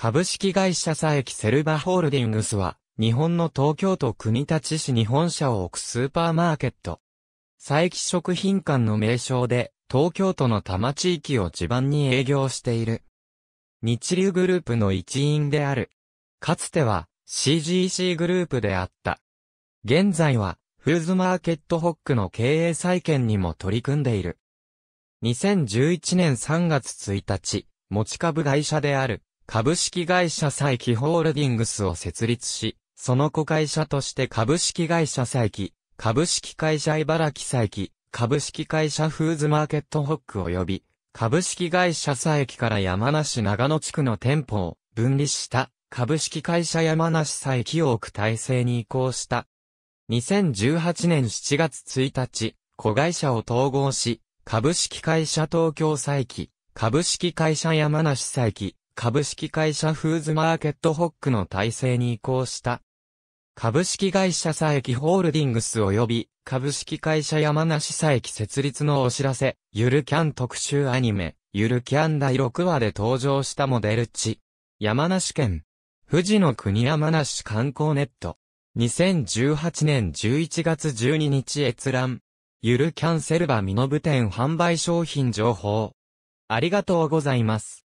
株式会社佐伯セルバホールディングスは、日本の東京都国立市に本社を置くスーパーマーケット。佐伯食品館の名称で、東京都の多摩地域を地盤に営業している。日流グループの一員である。かつては CGC グループであった。現在は、フーズマーケットホックの経営再建にも取り組んでいる。2011年3月1日、持ち株会社である。株式会社再起ホールディングスを設立し、その子会社として株式会社再起、株式会社茨城再起、株式会社フーズマーケットホック及び、株式会社佐駅から山梨長野地区の店舗を分離した株式会社山梨佐駅を置く体制に移行した。2018年7月1日、子会社を統合し、株式会社東京佐駅、株式会社山梨佐駅、株式会社フーズマーケットホックの体制に移行した。株式会社佐伯ホールディングス及び株式会社山梨佐伯設立のお知らせ、ゆるキャン特集アニメ、ゆるキャン第6話で登場したモデル地。山梨県。富士の国山梨観光ネット。2018年11月12日閲覧。ゆるキャンセルバミノブ店販売商品情報。ありがとうございます。